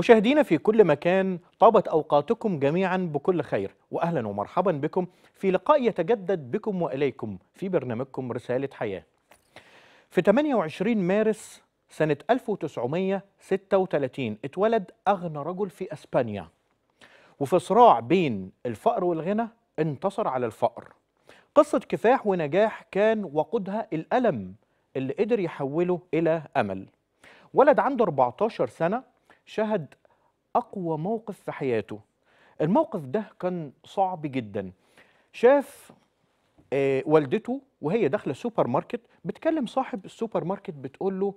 مشاهدينا في كل مكان طابت أوقاتكم جميعا بكل خير وأهلا ومرحبا بكم في لقاء يتجدد بكم وإليكم في برنامجكم رسالة حياة في 28 مارس سنة 1936 اتولد أغنى رجل في أسبانيا وفي صراع بين الفقر والغنى انتصر على الفقر قصة كفاح ونجاح كان وقودها الألم اللي قدر يحوله إلى أمل ولد عنده 14 سنة شهد أقوى موقف في حياته الموقف ده كان صعب جدا شاف آه، والدته وهي داخله السوبر ماركت بتكلم صاحب السوبر ماركت بتقول له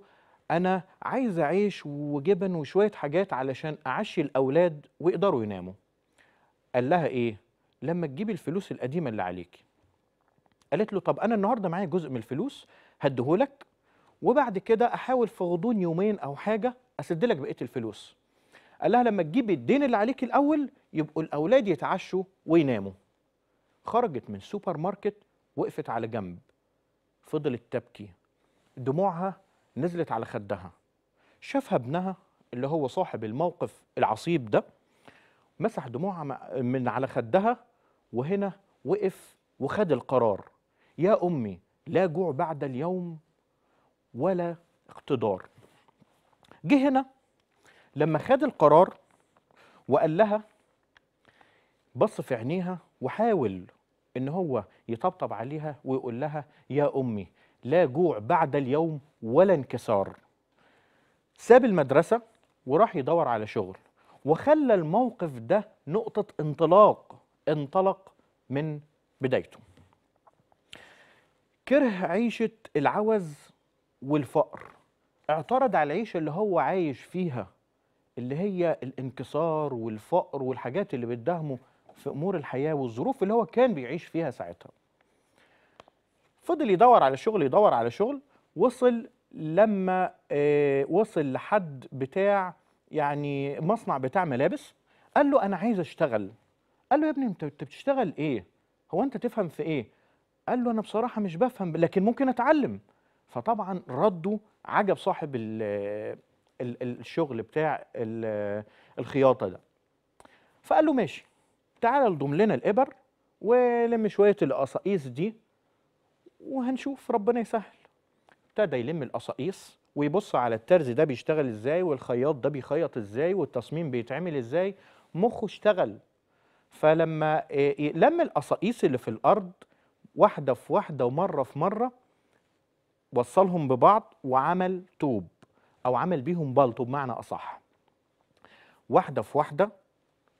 انا عايزه عيش وجبن وشويه حاجات علشان اعشي الاولاد ويقدروا يناموا قال لها ايه لما تجيبي الفلوس القديمه اللي عليكي قالت له طب انا النهارده معايا جزء من الفلوس هديهولك وبعد كده احاول في غضون يومين او حاجه اسد لك بقيه الفلوس قال لها لما تجيبي الدين اللي عليك الاول يبقوا الاولاد يتعشوا ويناموا خرجت من سوبر ماركت وقفت على جنب فضلت تبكي دموعها نزلت على خدها شافها ابنها اللي هو صاحب الموقف العصيب ده مسح دموعها من على خدها وهنا وقف وخد القرار يا امي لا جوع بعد اليوم ولا اقتدار جه هنا لما خد القرار وقال لها بص في عينيها وحاول ان هو يطبطب عليها ويقول لها يا امي لا جوع بعد اليوم ولا انكسار ساب المدرسه وراح يدور على شغل وخلى الموقف ده نقطه انطلاق انطلق من بدايته كره عيشه العوز والفقر اعترض على العيشه اللي هو عايش فيها اللي هي الانكسار والفقر والحاجات اللي بتداهمه في امور الحياه والظروف اللي هو كان بيعيش فيها ساعتها. فضل يدور على شغل يدور على شغل وصل لما آه، وصل لحد بتاع يعني مصنع بتاع ملابس قال له انا عايز اشتغل قال له يا ابني انت بتشتغل ايه هو انت تفهم في ايه قال له انا بصراحه مش بفهم لكن ممكن اتعلم فطبعا رده عجب صاحب الشغل بتاع الخياطه ده فقال له ماشي تعالى الضم لنا الابر ولم شويه القصاقيص دي وهنشوف ربنا يسهل ابتدى يلم القصاقيص ويبص على الترز ده بيشتغل ازاي والخياط ده بيخيط ازاي والتصميم بيتعمل ازاي مخه اشتغل فلما آه، لم القصاقيص اللي في الارض واحده في واحده ومره في مره وصلهم ببعض وعمل توب او عمل بيهم بلطو بمعنى اصح واحده في واحده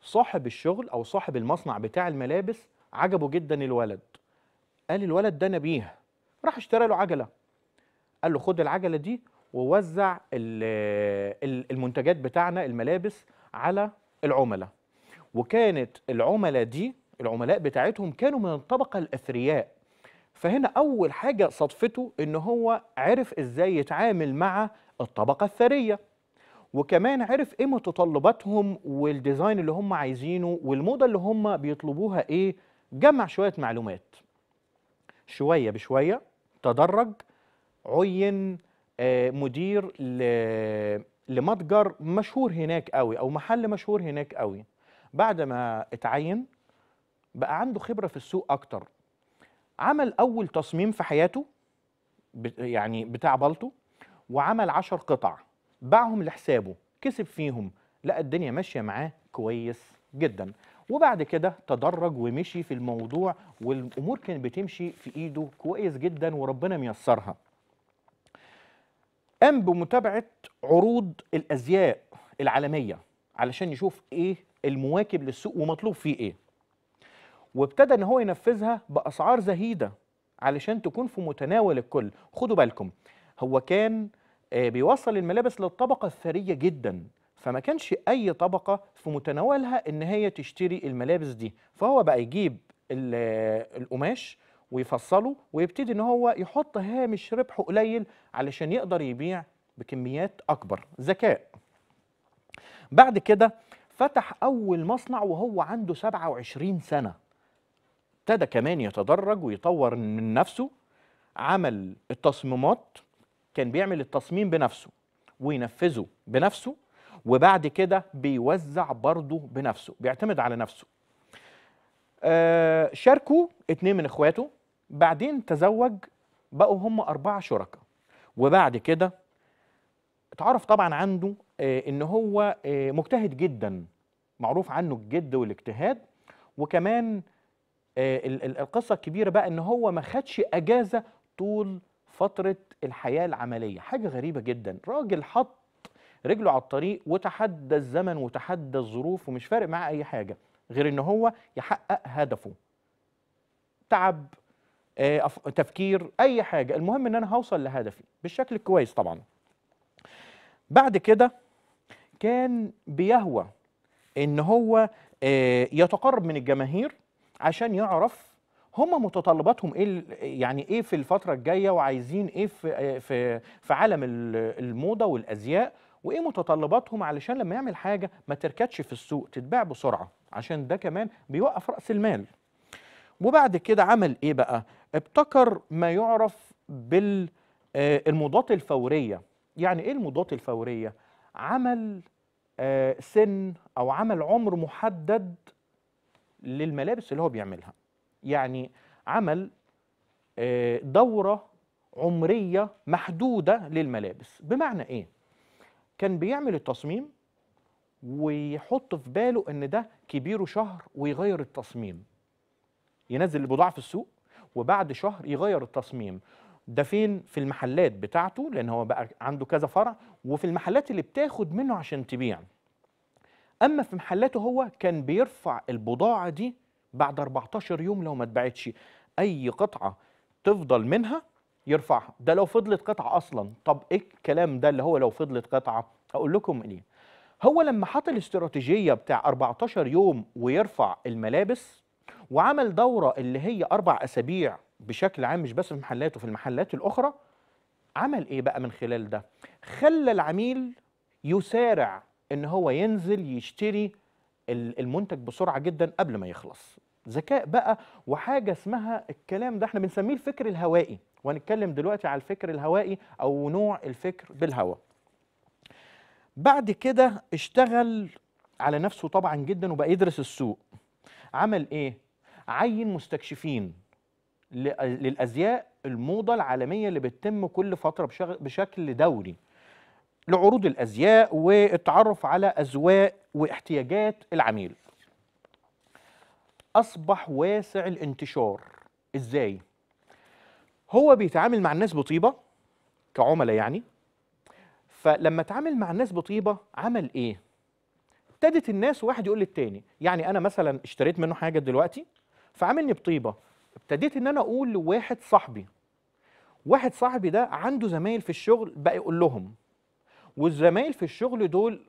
صاحب الشغل او صاحب المصنع بتاع الملابس عجبه جدا الولد قال الولد ده نبيه راح اشترى له عجله قال له خد العجله دي ووزع المنتجات بتاعنا الملابس على العملاء وكانت العملاء دي العملاء بتاعتهم كانوا من الطبقه الاثرياء فهنا أول حاجة صدفته إن هو عرف إزاي يتعامل مع الطبقة الثرية وكمان عرف إيه متطلباتهم والديزاين اللي هم عايزينه والموضة اللي هم بيطلبوها إيه جمع شوية معلومات شوية بشوية تدرج عين آه، مدير لمتجر مشهور هناك قوي أو محل مشهور هناك قوي بعد ما اتعين بقى عنده خبرة في السوق أكتر عمل اول تصميم في حياته يعني بتاع بالطو وعمل عشر قطع باعهم لحسابه كسب فيهم لقى الدنيا ماشيه معاه كويس جدا وبعد كده تدرج ومشي في الموضوع والامور كانت بتمشي في ايده كويس جدا وربنا ميسرها قام بمتابعه عروض الازياء العالميه علشان يشوف ايه المواكب للسوق ومطلوب فيه ايه وابتدى ان هو ينفذها باسعار زهيده علشان تكون في متناول الكل خدوا بالكم هو كان آه، بيوصل الملابس للطبقه الثريه جدا فما كانش اي طبقه في متناولها ان هي تشتري الملابس دي فهو بقى يجيب آه، القماش ويفصله ويبتدي ان هو يحط هامش ربحه قليل علشان يقدر يبيع بكميات اكبر ذكاء بعد كده فتح اول مصنع وهو عنده 27 سنه ابتدى كمان يتدرج ويطور من نفسه عمل التصميمات كان بيعمل التصميم بنفسه وينفذه بنفسه وبعد كده بيوزع برضه بنفسه بيعتمد على نفسه آه شاركوا اتنين من اخواته بعدين تزوج بقوا هم أربعة شركاء وبعد كده اتعرف طبعا عنده آه ان هو آه مجتهد جدا معروف عنه الجد والاجتهاد وكمان آه، القصه الكبيره بقى ان هو ما خدش اجازه طول فتره الحياه العمليه حاجه غريبه جدا راجل حط رجله على الطريق وتحدى الزمن وتحدى الظروف ومش فارق معاه اي حاجه غير ان هو يحقق هدفه تعب آه، تفكير اي حاجه المهم ان انا هوصل لهدفي بالشكل الكويس طبعا بعد كده كان بيهوى ان هو آه، يتقرب من الجماهير عشان يعرف هم متطلباتهم ايه يعني ايه في الفتره الجايه وعايزين ايه في في في عالم الموضه والازياء وايه متطلباتهم علشان لما يعمل حاجه ما تركتش في السوق تتباع بسرعه عشان ده كمان بيوقف راس المال وبعد كده عمل ايه بقى ابتكر ما يعرف بالموضات آه، الفوريه يعني ايه الموضات الفوريه عمل آه، سن او عمل عمر محدد للملابس اللي هو بيعملها يعني عمل آه، دورة عمرية محدودة للملابس بمعنى ايه كان بيعمل التصميم ويحط في باله ان ده كبيره شهر ويغير التصميم ينزل البضاعة في السوق وبعد شهر يغير التصميم ده فين في المحلات بتاعته لان هو بقى عنده كذا فرع وفي المحلات اللي بتاخد منه عشان تبيع اما في محلاته هو كان بيرفع البضاعه دي بعد 14 يوم لو ما اتباعتش اي قطعه تفضل منها يرفعها ده لو فضلت قطعه اصلا طب ايه الكلام ده اللي هو لو فضلت قطعه اقول لكم ليه هو لما حط الاستراتيجيه بتاع 14 يوم ويرفع الملابس وعمل دوره اللي هي اربع اسابيع بشكل عام مش بس في محلاته في المحلات الاخرى عمل ايه بقى من خلال ده خلى العميل يسارع ان هو ينزل يشتري المنتج بسرعه جدا قبل ما يخلص ذكاء بقى وحاجه اسمها الكلام ده احنا بنسميه الفكر الهوائي وهنتكلم دلوقتي على الفكر الهوائي او نوع الفكر بالهواء بعد كده اشتغل على نفسه طبعا جدا وبقى يدرس السوق عمل ايه عين مستكشفين للازياء الموضه العالميه اللي بتتم كل فتره بشكل دوري لعروض الازياء والتعرف على اذواق واحتياجات العميل اصبح واسع الانتشار ازاي هو بيتعامل مع الناس بطيبه كعملاء يعني فلما اتعامل مع الناس بطيبه عمل ايه ابتدت الناس واحد يقول للتاني يعني انا مثلا اشتريت منه حاجه دلوقتي فعاملني بطيبه ابتديت ان انا اقول لواحد صاحبي واحد صاحبي ده عنده زمايل في الشغل بقى يقول لهم والزمايل في الشغل دول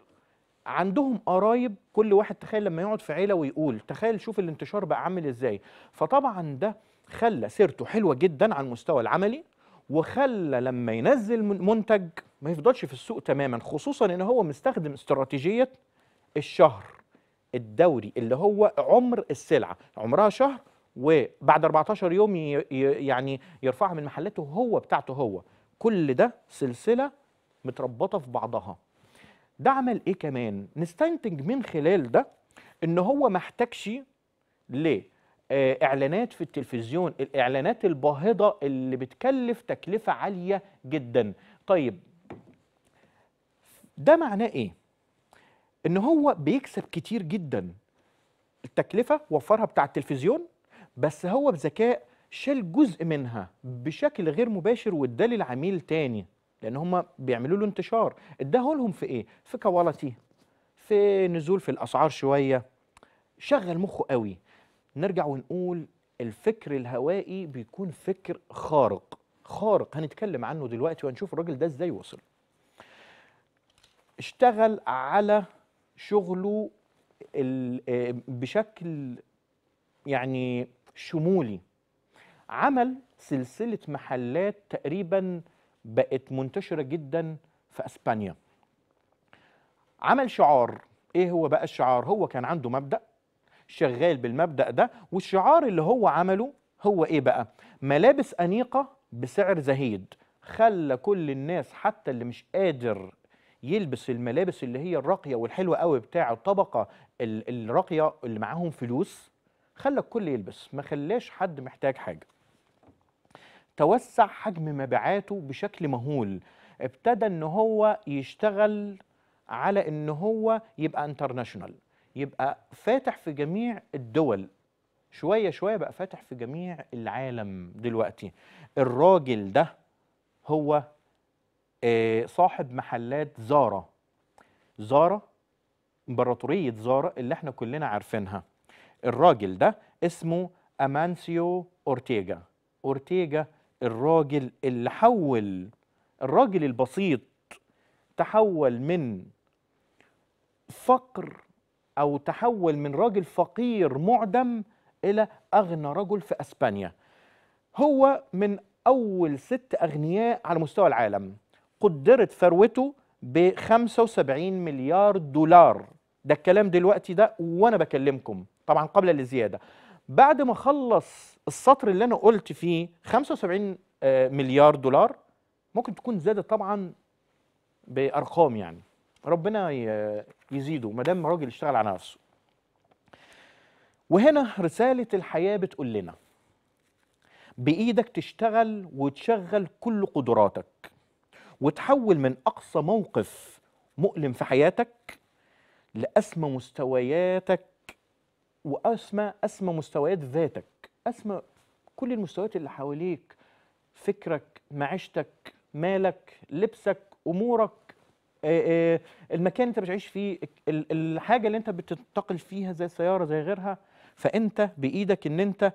عندهم قرايب كل واحد تخيل لما يقعد في عيله ويقول تخيل شوف الانتشار بقى عامل ازاي فطبعا ده خلى سيرته حلوه جدا على المستوى العملي وخلى لما ينزل منتج ما يفضلش في السوق تماما خصوصا ان هو مستخدم استراتيجيه الشهر الدوري اللي هو عمر السلعه عمرها شهر وبعد 14 يوم يعني يرفعها من محلاته هو بتاعته هو كل ده سلسله متربطه في بعضها ده عمل ايه كمان نستنتج من خلال ده ان هو ما احتاجش لاعلانات آه، في التلفزيون الاعلانات الباهظه اللي بتكلف تكلفه عاليه جدا طيب ده معناه ايه ان هو بيكسب كتير جدا التكلفه وفرها بتاع التلفزيون بس هو بذكاء شال جزء منها بشكل غير مباشر وادى للعميل تاني لان هم بيعملوا له انتشار اداه لهم في ايه في كواليتي في نزول في الاسعار شويه شغل مخه قوي نرجع ونقول الفكر الهوائي بيكون فكر خارق خارق هنتكلم عنه دلوقتي وهنشوف الراجل ده ازاي وصل اشتغل على شغله آه، بشكل يعني شمولي عمل سلسلة محلات تقريبا بقت منتشرة جدا في أسبانيا عمل شعار إيه هو بقى الشعار هو كان عنده مبدأ شغال بالمبدأ ده والشعار اللي هو عمله هو إيه بقى ملابس أنيقة بسعر زهيد خلى كل الناس حتى اللي مش قادر يلبس الملابس اللي هي الراقية والحلوة قوي بتاع الطبقة الراقية اللي معاهم فلوس خلى الكل يلبس ما خلاش حد محتاج حاجة توسع حجم مبيعاته بشكل مهول ابتدى ان هو يشتغل على ان هو يبقى انترناشونال يبقى فاتح في جميع الدول شويه شويه بقى فاتح في جميع العالم دلوقتي الراجل ده هو آه، صاحب محلات زارا زارا امبراطوريه زارا اللي احنا كلنا عارفينها الراجل ده اسمه امانسيو اورتيجا اورتيجا الراجل اللي حول الراجل البسيط تحول من فقر او تحول من راجل فقير معدم الى اغنى رجل في اسبانيا هو من اول ست اغنياء على مستوى العالم قدرت ثروته ب 75 مليار دولار ده الكلام دلوقتي ده وانا بكلمكم طبعا قبل الزياده بعد ما خلص السطر اللي انا قلت فيه 75 آه، مليار دولار ممكن تكون زادت طبعا بارقام يعني ربنا يزيده ما دام راجل اشتغل على نفسه وهنا رساله الحياه بتقول لنا بايدك تشتغل وتشغل كل قدراتك وتحول من اقصى موقف مؤلم في حياتك لاسمى مستوياتك واسمى اسمى مستويات ذاتك اسمى كل المستويات اللي حواليك فكرك معيشتك مالك لبسك امورك آه، آه، المكان انت بتعيش فيه الحاجه اللي انت بتنتقل فيها زي السياره زي غيرها فانت بايدك ان انت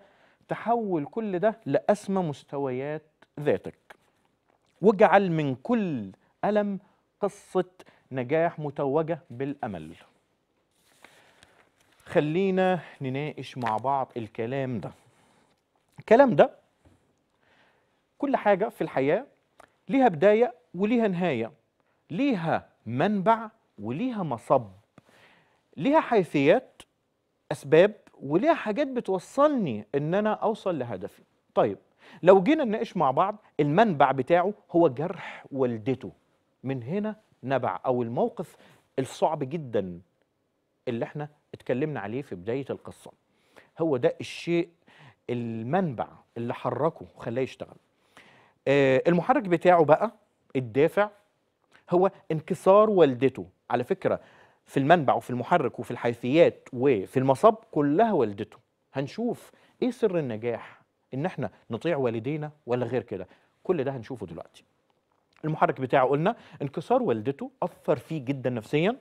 تحول كل ده لاسمى مستويات ذاتك واجعل من كل الم قصه نجاح متوجه بالامل خلينا نناقش مع بعض الكلام ده الكلام ده كل حاجة في الحياة ليها بداية وليها نهاية ليها منبع وليها مصب ليها حيثيات أسباب وليها حاجات بتوصلني إن أنا أوصل لهدفي طيب لو جينا نناقش مع بعض المنبع بتاعه هو جرح والدته من هنا نبع أو الموقف الصعب جدا اللي احنا اتكلمنا عليه في بداية القصة هو ده الشيء المنبع اللي حركه وخلاه يشتغل آه، المحرك بتاعه بقى الدافع هو انكسار والدته على فكرة في المنبع وفي المحرك وفي الحيثيات وفي المصب كلها والدته هنشوف ايه سر النجاح ان احنا نطيع والدينا ولا غير كده كل ده هنشوفه دلوقتي المحرك بتاعه قلنا انكسار والدته اثر فيه جدا نفسيا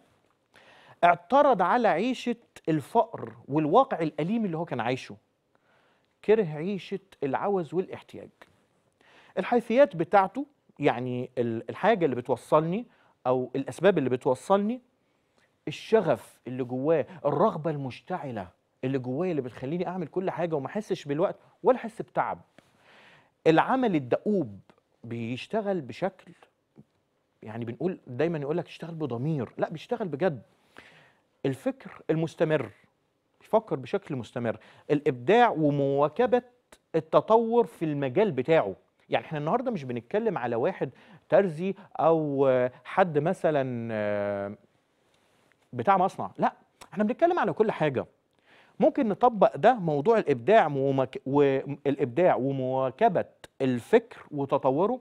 اعترض على عيشه الفقر والواقع الاليم اللي هو كان عايشه كره عيشة العوز والاحتياج الحيثيات بتاعته يعني الحاجة اللي بتوصلني أو الأسباب اللي بتوصلني الشغف اللي جواه الرغبة المشتعلة اللي جوايا اللي بتخليني أعمل كل حاجة وما أحسش بالوقت ولا أحس بتعب العمل الدؤوب بيشتغل بشكل يعني بنقول دايما يقول لك اشتغل بضمير لا بيشتغل بجد الفكر المستمر يفكر بشكل مستمر الابداع ومواكبه التطور في المجال بتاعه يعني احنا النهارده مش بنتكلم على واحد ترزي او حد مثلا آه، بتاع مصنع لا احنا بنتكلم على كل حاجه ممكن نطبق ده موضوع الابداع ومك... والابداع ومواكبه الفكر وتطوره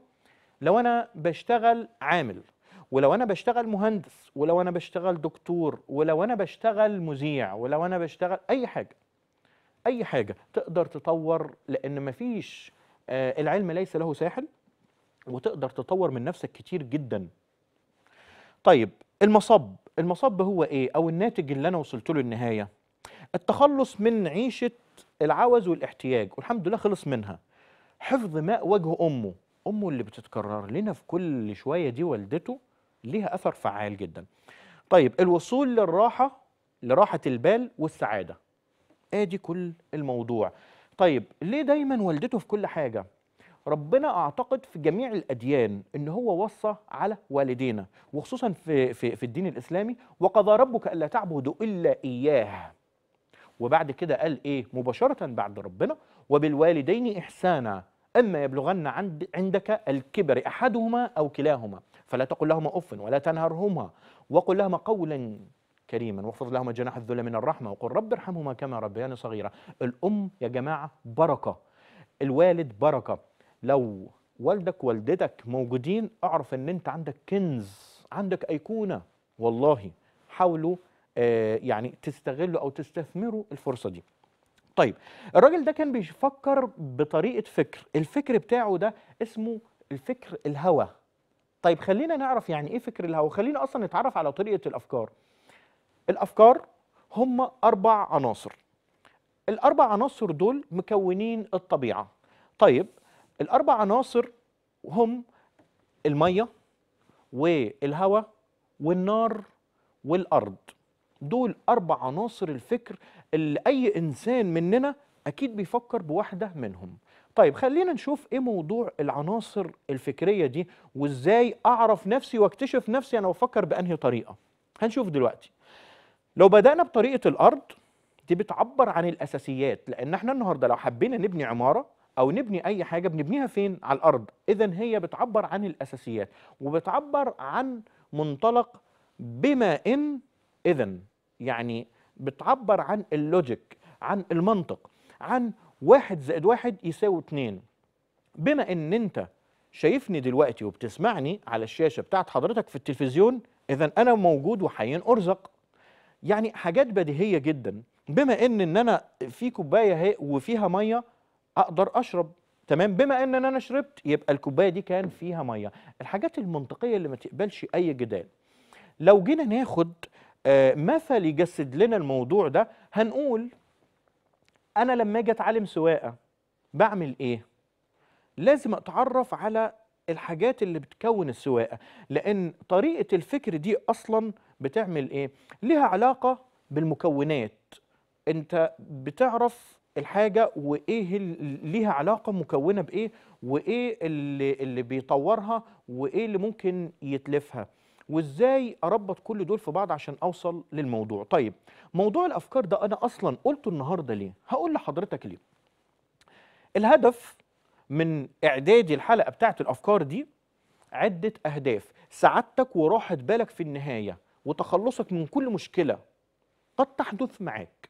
لو انا بشتغل عامل ولو انا بشتغل مهندس ولو انا بشتغل دكتور ولو انا بشتغل مذيع ولو انا بشتغل اي حاجه اي حاجه تقدر تطور لان مفيش آه العلم ليس له ساحل وتقدر تطور من نفسك كتير جدا طيب المصب المصب هو ايه او الناتج اللي انا وصلت له النهايه التخلص من عيشه العوز والاحتياج والحمد لله خلص منها حفظ ماء وجه امه امه اللي بتتكرر لنا في كل شويه دي والدته ليها اثر فعال جدا طيب الوصول للراحه لراحه البال والسعاده ادي كل الموضوع طيب ليه دايما والدته في كل حاجه ربنا اعتقد في جميع الاديان ان هو وصى على والدينا وخصوصا في في في الدين الاسلامي وقضى ربك الا تعبدوا الا اياه وبعد كده قال ايه مباشره بعد ربنا وبالوالدين احسانا اما يبلغن عند عندك الكبر احدهما او كلاهما فلا تقل لهما أف ولا تنهرهما وقل لهما قولا كريما واخفض لهما جناح الذل من الرحمة وقل رب ارحمهما كما ربياني صغيرا الأم يا جماعة بركة الوالد بركة لو والدك والدتك موجودين اعرف ان انت عندك كنز عندك ايقونه والله حاولوا آه يعني تستغلوا او تستثمروا الفرصه دي طيب الراجل ده كان بيفكر بطريقه فكر الفكر بتاعه ده اسمه الفكر الهوى طيب خلينا نعرف يعني ايه فكر الهوى خلينا اصلا نتعرف على طريقه الافكار الافكار هم اربع عناصر الاربع عناصر دول مكونين الطبيعه طيب الاربع عناصر هم الميه والهواء والنار والارض دول اربع عناصر الفكر اللي اي انسان مننا اكيد بيفكر بواحده منهم طيب خلينا نشوف ايه موضوع العناصر الفكريه دي وازاي اعرف نفسي واكتشف نفسي انا بفكر بانهي طريقه هنشوف دلوقتي لو بدانا بطريقه الارض دي بتعبر عن الاساسيات لان احنا النهارده لو حبينا نبني عماره او نبني اي حاجه بنبنيها فين على الارض اذا هي بتعبر عن الاساسيات وبتعبر عن منطلق بما ان اذا يعني بتعبر عن اللوجيك عن المنطق عن واحد زائد واحد يساوي اتنين بما ان انت شايفني دلوقتي وبتسمعني على الشاشه بتاعت حضرتك في التلفزيون اذا انا موجود وحيين ارزق يعني حاجات بديهيه جدا بما ان ان انا في كوبايه اهي وفيها ميه اقدر اشرب تمام بما ان انا شربت يبقى الكوبايه دي كان فيها ميه الحاجات المنطقيه اللي ما تقبلش اي جدال لو جينا ناخد آه، مثل يجسد لنا الموضوع ده هنقول انا لما اجي اتعلم سواقه بعمل ايه لازم اتعرف على الحاجات اللي بتكون السواقه لان طريقه الفكر دي اصلا بتعمل ايه ليها علاقه بالمكونات انت بتعرف الحاجه وايه ليها علاقه مكونه بايه وايه اللي اللي بيطورها وايه اللي ممكن يتلفها وازاي اربط كل دول في بعض عشان اوصل للموضوع طيب موضوع الافكار ده انا اصلا قلته النهارده ليه هقول لحضرتك ليه الهدف من اعدادي الحلقه بتاعه الافكار دي عده اهداف سعادتك وراحه بالك في النهايه وتخلصك من كل مشكله قد تحدث معاك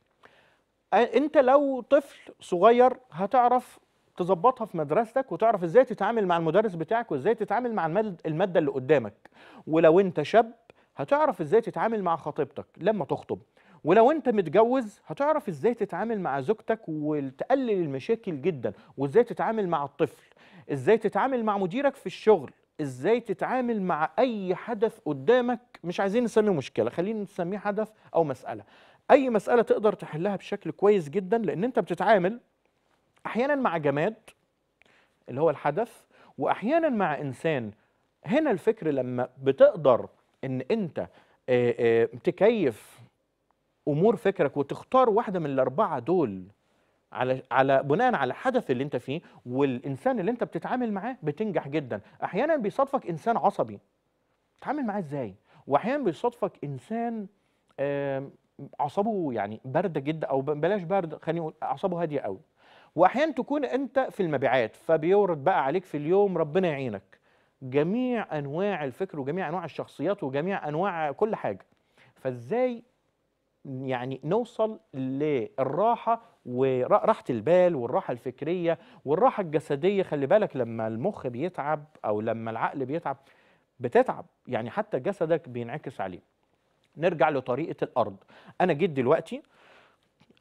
انت لو طفل صغير هتعرف تظبطها في مدرستك وتعرف ازاي تتعامل مع المدرس بتاعك وازاي تتعامل مع الماده اللي قدامك ولو انت شاب هتعرف ازاي تتعامل مع خطيبتك لما تخطب ولو انت متجوز هتعرف ازاي تتعامل مع زوجتك وتقلل المشاكل جدا وازاي تتعامل مع الطفل ازاي تتعامل مع مديرك في الشغل ازاي تتعامل مع اي حدث قدامك مش عايزين نسميه مشكله خلينا نسميه حدث او مساله اي مساله تقدر تحلها بشكل كويس جدا لان انت بتتعامل احيانا مع جماد اللي هو الحدث واحيانا مع انسان هنا الفكر لما بتقدر ان انت تكيف امور فكرك وتختار واحده من الاربعه دول على على بناء على الحدث اللي انت فيه والانسان اللي انت بتتعامل معاه بتنجح جدا احيانا بيصادفك انسان عصبي تتعامل معاه ازاي واحيانا بيصادفك انسان اعصابه آمم، يعني بارده جدا او بلاش بارد خلينا نقول اعصابه هاديه قوي واحيانا تكون انت في المبيعات فبيورد بقى عليك في اليوم ربنا يعينك جميع انواع الفكر وجميع انواع الشخصيات وجميع انواع كل حاجه فازاي يعني نوصل للراحه وراحه البال والراحه الفكريه والراحه الجسديه خلي بالك لما المخ بيتعب او لما العقل بيتعب بتتعب يعني حتى جسدك بينعكس عليه نرجع لطريقه الارض انا جيت دلوقتي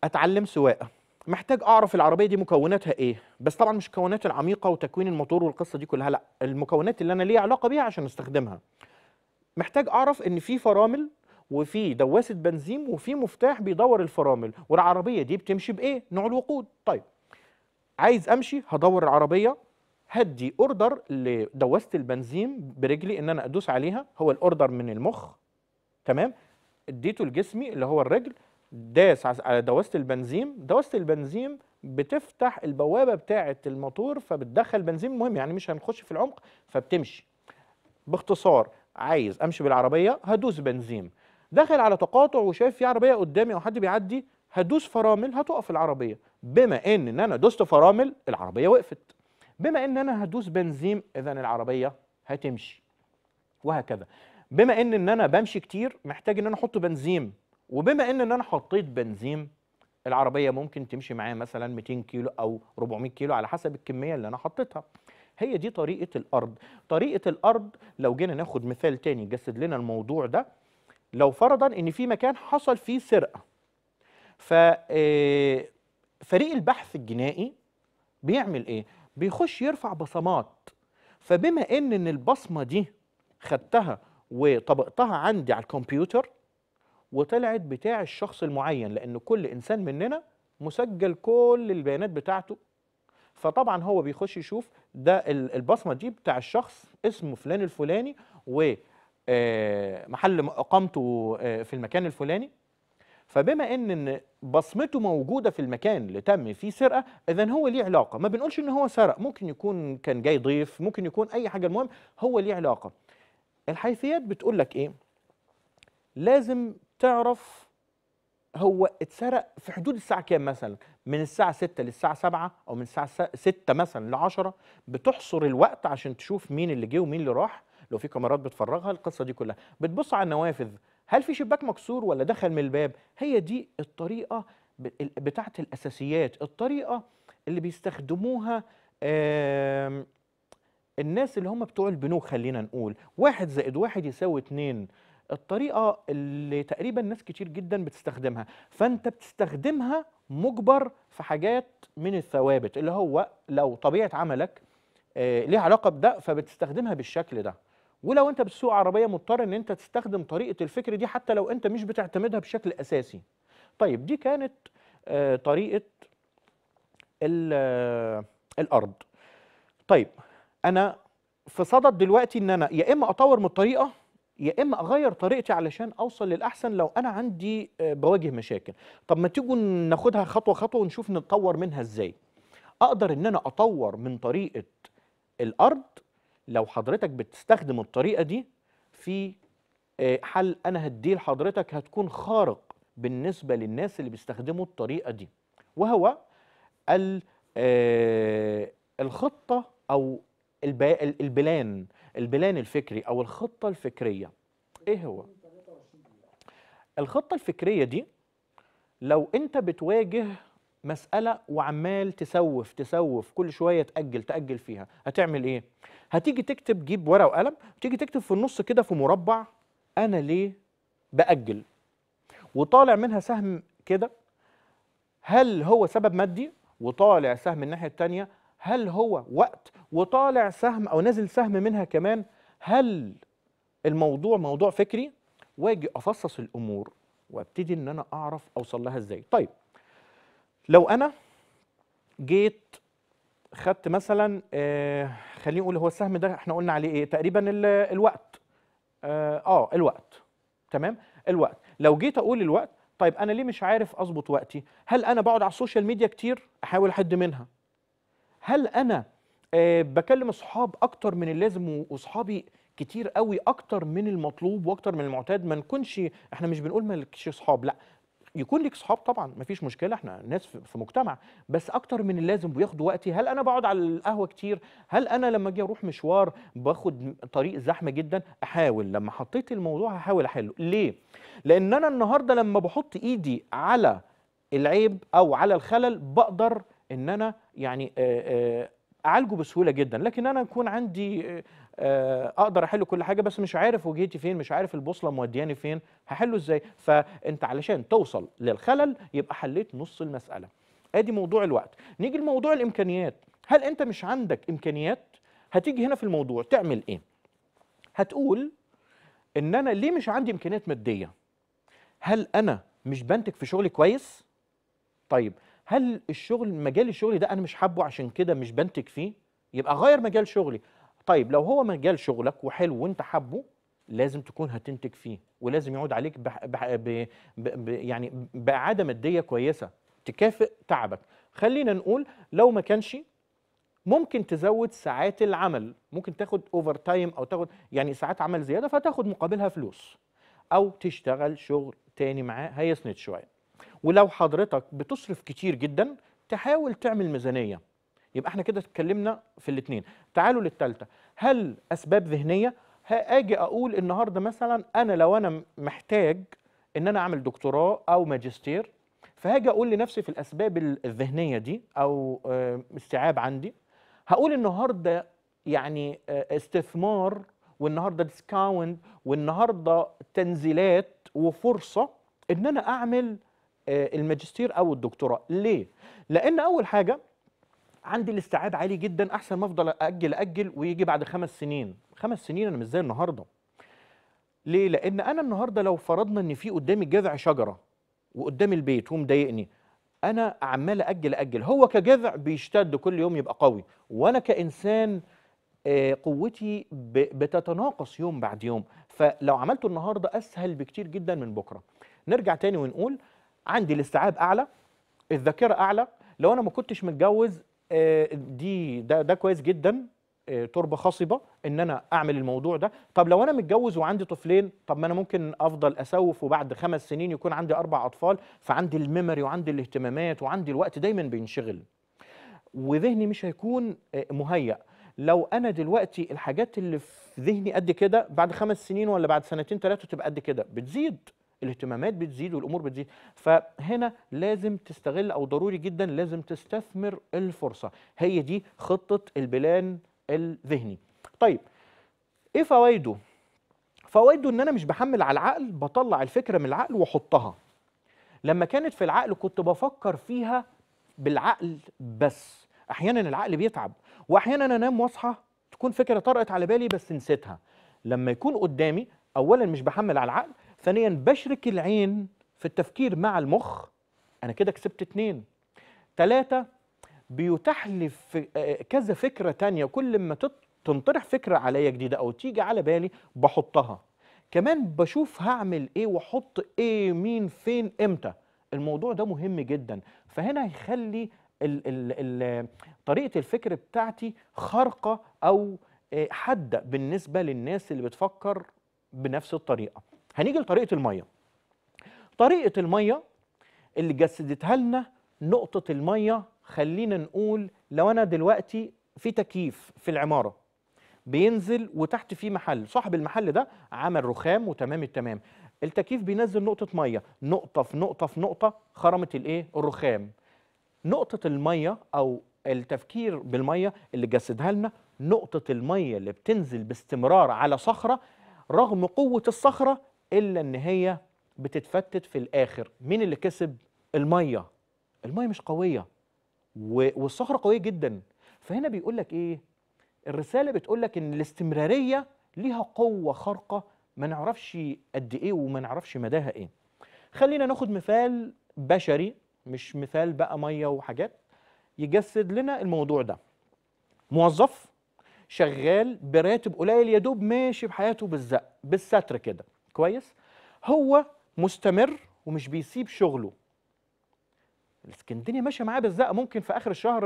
اتعلم سواقه محتاج اعرف العربيه دي مكوناتها ايه بس طبعا مش مكونات العميقه وتكوين الموتور والقصه دي كلها لا المكونات اللي انا ليا علاقه بيها عشان استخدمها محتاج اعرف ان في فرامل وفي دواسه بنزين وفي مفتاح بيدور الفرامل والعربيه دي بتمشي بايه نوع الوقود طيب عايز امشي هدور العربيه هدي اوردر لدواسه البنزين برجلي ان انا ادوس عليها هو الاوردر من المخ تمام اديته لجسمي اللي هو الرجل داس على دواسه البنزين دواسه البنزين بتفتح البوابه بتاعه الموتور فبتدخل بنزين مهم يعني مش هنخش في العمق فبتمشي باختصار عايز امشي بالعربيه هدوس بنزين داخل على تقاطع وشايف في عربيه قدامي او حد بيعدي هدوس فرامل هتقف العربيه بما ان ان انا دوست فرامل العربيه وقفت بما ان انا هدوس بنزين اذا العربيه هتمشي وهكذا بما ان ان انا بمشي كتير محتاج ان انا احط بنزين وبما ان انا حطيت بنزين العربيه ممكن تمشي معايا مثلا 200 كيلو او 400 كيلو على حسب الكميه اللي انا حطيتها هي دي طريقه الارض طريقه الارض لو جينا ناخد مثال تاني يجسد لنا الموضوع ده لو فرضا ان في مكان حصل فيه سرقه ف آه، فريق البحث الجنائي بيعمل ايه بيخش يرفع بصمات فبما ان ان البصمه دي خدتها وطبقتها عندي على الكمبيوتر وطلعت بتاع الشخص المعين لأن كل إنسان مننا مسجل كل البيانات بتاعته فطبعا هو بيخش يشوف ده البصمة دي بتاع الشخص اسمه فلان الفلاني ومحل آه، إقامته آه، في المكان الفلاني فبما ان بصمته موجوده في المكان اللي تم فيه سرقه اذا هو ليه علاقه ما بنقولش ان هو سرق ممكن يكون كان جاي ضيف ممكن يكون اي حاجه المهم هو ليه علاقه الحيثيات بتقول لك ايه لازم تعرف هو اتسرق في حدود الساعة كام مثلا من الساعة 6 للساعة 7 أو من الساعة 6 مثلا ل 10 بتحصر الوقت عشان تشوف مين اللي جه ومين اللي راح لو في كاميرات بتفرغها القصة دي كلها بتبص على النوافذ هل في شباك مكسور ولا دخل من الباب هي دي الطريقة بتاعة الأساسيات الطريقة اللي بيستخدموها الناس اللي هم بتوع البنوك خلينا نقول واحد زائد واحد يساوي اتنين الطريقه اللي تقريبا ناس كتير جدا بتستخدمها فانت بتستخدمها مجبر في حاجات من الثوابت اللي هو لو طبيعه عملك آه، ليها علاقه بده فبتستخدمها بالشكل ده ولو انت بتسوق عربيه مضطر ان انت تستخدم طريقه الفكر دي حتى لو انت مش بتعتمدها بشكل اساسي طيب دي كانت آه، طريقه آه، الارض طيب انا في صدد دلوقتي ان انا يا اما اطور من الطريقه يا اما اغير طريقتي علشان اوصل للاحسن لو انا عندي آه، بواجه مشاكل طب ما تيجوا ناخدها خطوه خطوه ونشوف نتطور منها ازاي اقدر ان انا اطور من طريقه الارض لو حضرتك بتستخدم الطريقه دي في آه، حل انا هديه لحضرتك هتكون خارق بالنسبه للناس اللي بيستخدموا الطريقه دي وهو آه، الخطه او البلان البلان الفكري او الخطه الفكريه ايه هو الخطه الفكريه دي لو انت بتواجه مساله وعمال تسوف تسوف كل شويه تاجل تاجل فيها هتعمل ايه هتيجي تكتب جيب ورقه وقلم تيجي تكتب في النص كده في مربع انا ليه باجل وطالع منها سهم كده هل هو سبب مادي وطالع سهم الناحيه الثانيه هل هو وقت وطالع سهم او نازل سهم منها كمان هل الموضوع موضوع فكري واجي افصص الامور وابتدي ان انا اعرف اوصل لها ازاي طيب لو انا جيت خدت مثلا آه خليني اقول هو السهم ده احنا قلنا عليه ايه تقريبا الوقت اه, آه الوقت تمام الوقت لو جيت اقول الوقت طيب انا ليه مش عارف اظبط وقتي هل انا بقعد على السوشيال ميديا كتير احاول احد منها هل انا آه، بكلم اصحاب اكتر من اللازم واصحابي كتير قوي اكتر من المطلوب واكتر من المعتاد ما نكونش احنا مش بنقول ما لكش اصحاب لا يكون لك صحاب طبعا مفيش مشكله احنا ناس في مجتمع بس اكتر من اللازم بياخدوا وقتي هل انا بقعد على القهوه كتير هل انا لما اجي اروح مشوار باخد طريق زحمه جدا احاول لما حطيت الموضوع هحاول احله ليه لان انا النهارده لما بحط ايدي على العيب او على الخلل بقدر ان انا يعني اعالجه بسهوله جدا لكن انا يكون عندي اقدر احل كل حاجه بس مش عارف وجهتي فين مش عارف البوصله مودياني فين هحله ازاي فانت علشان توصل للخلل يبقى حليت نص المساله ادي موضوع الوقت نيجي لموضوع الامكانيات هل انت مش عندك امكانيات هتيجي هنا في الموضوع تعمل ايه هتقول ان انا ليه مش عندي امكانيات ماديه هل انا مش بنتج في شغلي كويس طيب هل الشغل مجال الشغل ده انا مش حابه عشان كده مش بنتج فيه يبقى غير مجال شغلي طيب لو هو مجال شغلك وحلو وانت حابه لازم تكون هتنتج فيه ولازم يعود عليك بح... بح... ب... ب... يعني باعاده ماديه كويسه تكافئ تعبك خلينا نقول لو ما كانش ممكن تزود ساعات العمل ممكن تاخد اوفر تايم او تاخد يعني ساعات عمل زياده فتاخد مقابلها فلوس او تشتغل شغل تاني معاه هيسند شويه ولو حضرتك بتصرف كتير جدا تحاول تعمل ميزانيه يبقى احنا كده اتكلمنا في الاثنين تعالوا للثالثه هل اسباب ذهنيه هاجي اقول النهارده مثلا انا لو انا محتاج ان انا اعمل دكتوراه او ماجستير فهاجي اقول لنفسي في الاسباب الذهنيه دي او آه، استيعاب عندي هقول النهارده يعني آه، استثمار والنهارده ديسكاونت والنهارده تنزيلات وفرصه ان انا اعمل آه، الماجستير او الدكتوراه ليه لان اول حاجه عندي الاستيعاب عالي جدا احسن ما افضل اجل اجل ويجي بعد خمس سنين خمس سنين انا مش زي النهارده ليه لان انا النهارده لو فرضنا ان في قدامي جذع شجره وقدام البيت ومضايقني انا عمال اجل اجل هو كجذع بيشتد كل يوم يبقى قوي وانا كانسان آه، قوتي بتتناقص يوم بعد يوم فلو عملته النهارده اسهل بكتير جدا من بكره نرجع تاني ونقول عندي الاستيعاب اعلى الذاكره اعلى لو انا ما كنتش متجوز آه، دي ده ده كويس جدا آه، تربه خصبه ان انا اعمل الموضوع ده طب لو انا متجوز وعندي طفلين طب ما انا ممكن افضل اسوف وبعد خمس سنين يكون عندي اربع اطفال فعندي الميموري وعندي الاهتمامات وعندي الوقت دايما بينشغل وذهني مش هيكون آه، مهيأ لو انا دلوقتي الحاجات اللي في ذهني قد كده بعد خمس سنين ولا بعد سنتين ثلاثه تبقى قد كده بتزيد الاهتمامات بتزيد والامور بتزيد فهنا لازم تستغل او ضروري جدا لازم تستثمر الفرصه هي دي خطه البلان الذهني طيب ايه فوائده فوائده ان انا مش بحمل على العقل بطلع الفكره من العقل واحطها لما كانت في العقل كنت بفكر فيها بالعقل بس احيانا العقل بيتعب واحيانا انام واصحى تكون فكره طرقت على بالي بس نسيتها لما يكون قدامي اولا مش بحمل على العقل ثانيا بشرك العين في التفكير مع المخ انا كده كسبت اتنين ثلاثة بيتاح آه، لي كذا فكرة تانية كل ما تنطرح فكرة عليا جديدة او تيجي على بالي بحطها كمان بشوف هعمل ايه واحط ايه مين فين امتى الموضوع ده مهم جدا فهنا هيخلي ال ال ال طريقة الفكر بتاعتي خارقة او آه، حادة بالنسبة للناس اللي بتفكر بنفس الطريقة هنيجي لطريقه الميه طريقه الميه اللي جسدتها لنا نقطه الميه خلينا نقول لو انا دلوقتي في تكييف في العماره بينزل وتحت في محل صاحب المحل ده عمل رخام وتمام التمام التكييف بينزل نقطه ميه نقطه في نقطه في نقطه خرمت الايه الرخام نقطه الميه او التفكير بالميه اللي جسدها لنا نقطه الميه اللي بتنزل باستمرار على صخره رغم قوه الصخره الا ان هي بتتفتت في الاخر مين اللي كسب الميه الميه مش قويه والصخره قويه جدا فهنا بيقول لك ايه الرساله بتقول لك ان الاستمراريه ليها قوه خارقه ما نعرفش قد ايه وما نعرفش مداها ايه خلينا ناخد مثال بشري مش مثال بقى ميه وحاجات يجسد لنا الموضوع ده موظف شغال براتب قليل يا دوب ماشي بحياته بالزق بالستر كده كويس هو مستمر ومش بيسيب شغله لكن ماشيه معاه بالزق ممكن في اخر الشهر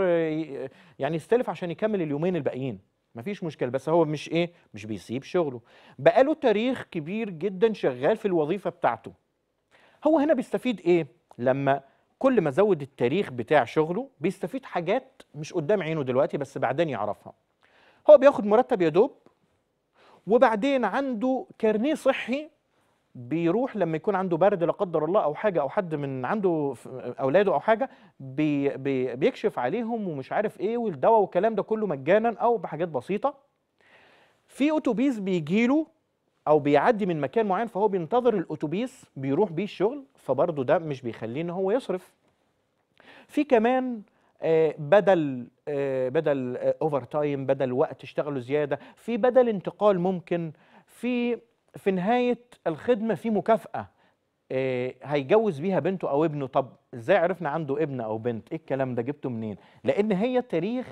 يعني يستلف عشان يكمل اليومين الباقيين مفيش مشكله بس هو مش ايه مش بيسيب شغله بقاله تاريخ كبير جدا شغال في الوظيفه بتاعته هو هنا بيستفيد ايه لما كل ما زود التاريخ بتاع شغله بيستفيد حاجات مش قدام عينه دلوقتي بس بعدين يعرفها هو بياخد مرتب يا دوب وبعدين عنده كارنيه صحي بيروح لما يكون عنده برد لا قدر الله او حاجه او حد من عنده اولاده او حاجه بي بي بيكشف عليهم ومش عارف ايه والدواء والكلام ده كله مجانا او بحاجات بسيطه في اتوبيس بيجي له او بيعدي من مكان معين فهو بينتظر الاتوبيس بيروح بيه الشغل فبرضه ده مش بيخليه ان هو يصرف في كمان آه، بدل آه، بدل اوفر آه، تايم بدل وقت اشتغله زياده في بدل انتقال ممكن في في نهايه الخدمه في مكافاه آه، هيجوز بيها بنته او ابنه طب ازاي عرفنا عنده ابن او بنت ايه الكلام ده جبته منين لان هي تاريخ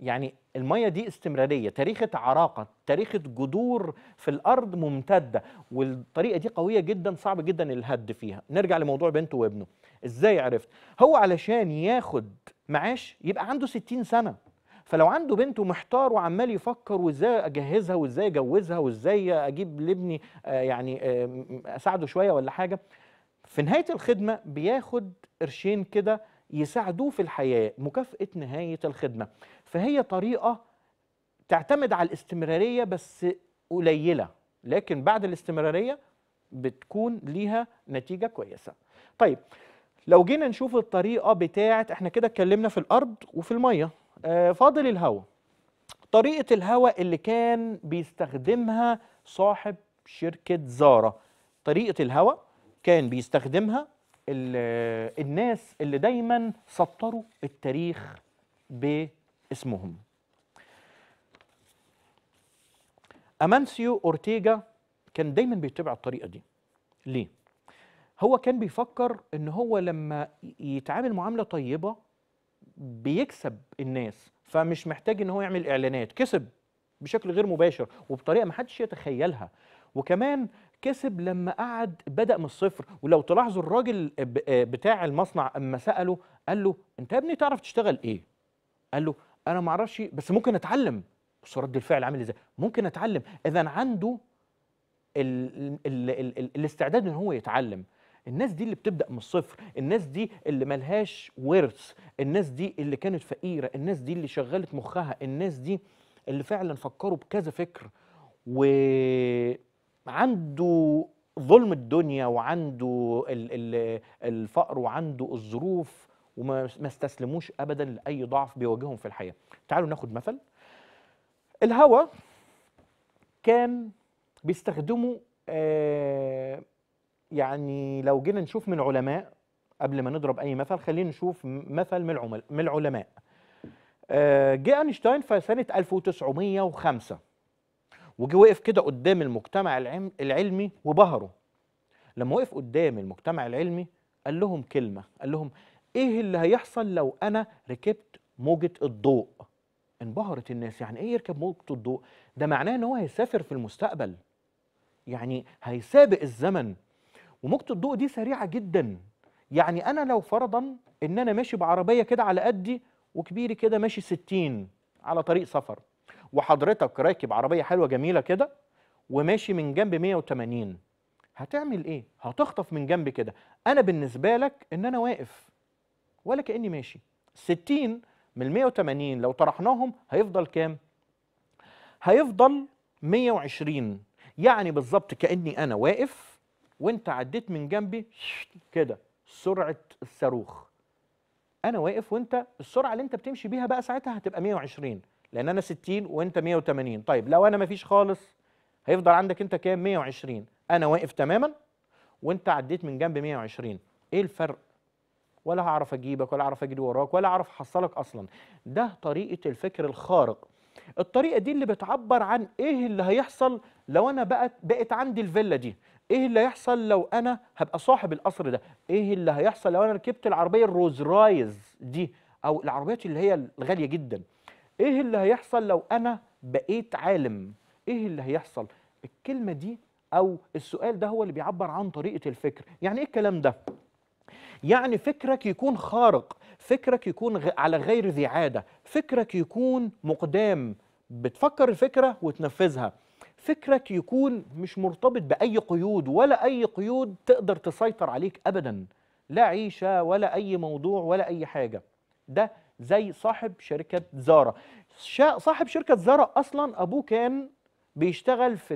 يعني المية دي استمرارية تاريخة عراقة تاريخة جذور في الأرض ممتدة والطريقة دي قوية جدا صعب جدا الهد فيها نرجع لموضوع بنته وابنه إزاي عرفت هو علشان ياخد معاش يبقى عنده 60 سنة فلو عنده بنت محتار وعمال يفكر وازاي اجهزها وازاي اجوزها وازاي اجيب لابني آه، يعني آه، اساعده شويه ولا حاجه في نهايه الخدمه بياخد قرشين كده يساعدوه في الحياه مكافاه نهايه الخدمه فهي طريقه تعتمد على الاستمراريه بس قليله لكن بعد الاستمراريه بتكون ليها نتيجه كويسه طيب لو جينا نشوف الطريقه بتاعه احنا كده اتكلمنا في الارض وفي الميه آه، فاضل الهوى طريقة الهوى اللي كان بيستخدمها صاحب شركة زارا طريقة الهوى كان بيستخدمها الناس اللي دايما سطروا التاريخ باسمهم أمانسيو أورتيجا كان دايما بيتبع الطريقة دي ليه؟ هو كان بيفكر ان هو لما يتعامل معامله طيبه بيكسب الناس فمش محتاج ان هو يعمل اعلانات كسب بشكل غير مباشر وبطريقه ما حدش يتخيلها وكمان كسب لما قعد بدا من الصفر ولو تلاحظوا الراجل آه، بتاع المصنع اما ساله قال له انت يا ابني تعرف تشتغل ايه قال له انا ما اعرفش بس ممكن اتعلم بص رد الفعل عامل ازاي ممكن اتعلم اذا عنده الـ الـ الـ الـ الاستعداد ان هو يتعلم الناس دي اللي بتبدا من الصفر الناس دي اللي ملهاش ورث الناس دي اللي كانت فقيره الناس دي اللي شغلت مخها الناس دي اللي فعلا فكروا بكذا فكر وعنده ظلم الدنيا وعنده الفقر وعنده الظروف وما استسلموش ابدا لاي ضعف بيواجههم في الحياه تعالوا ناخد مثل الهوا كان بيستخدمه آه يعني لو جينا نشوف من علماء قبل ما نضرب اي مثل خلينا نشوف مثل من العلماء آه، جه اينشتاين في سنه 1905 وجي وقف كده قدام المجتمع العلمي وبهره لما وقف قدام المجتمع العلمي قال لهم كلمه قال لهم ايه اللي هيحصل لو انا ركبت موجه الضوء انبهرت الناس يعني ايه يركب موجه الضوء ده معناه ان هو هيسافر في المستقبل يعني هيسابق الزمن وموجة الضوء دي سريعة جدا يعني أنا لو فرضا إن أنا ماشي بعربية كده على قدي وكبيري كده ماشي 60 على طريق سفر وحضرتك راكب عربية حلوة جميلة كده وماشي من جنب 180 هتعمل إيه؟ هتخطف من جنب كده أنا بالنسبة لك إن أنا واقف ولا كأني ماشي 60 من 180 لو طرحناهم هيفضل كام؟ هيفضل 120 يعني بالظبط كأني أنا واقف وانت عديت من جنبي كده سرعه الصاروخ انا واقف وانت السرعه اللي انت بتمشي بيها بقى ساعتها هتبقى 120 لان انا 60 وانت 180 طيب لو انا مفيش خالص هيفضل عندك انت كام 120 انا واقف تماما وانت عديت من جنب 120 ايه الفرق ولا هعرف اجيبك ولا اعرف اجري وراك ولا اعرف احصلك اصلا ده طريقه الفكر الخارق الطريقه دي اللي بتعبر عن ايه اللي هيحصل لو انا بقت بقت عندي الفيلا دي ايه اللي هيحصل لو انا هبقى صاحب القصر ده ايه اللي هيحصل لو انا ركبت العربيه الروز رايز دي او العربيات اللي هي الغاليه جدا ايه اللي هيحصل لو انا بقيت عالم ايه اللي هيحصل الكلمه دي او السؤال ده هو اللي بيعبر عن طريقه الفكر يعني ايه الكلام ده يعني فكرك يكون خارق فكرك يكون على غير ذي عاده فكرك يكون مقدام بتفكر الفكره وتنفذها فكرك يكون مش مرتبط بأي قيود ولا أي قيود تقدر تسيطر عليك أبدا لا عيشة ولا أي موضوع ولا أي حاجة ده زي صاحب شركة زارا صاحب شركة زارا أصلا أبوه كان بيشتغل في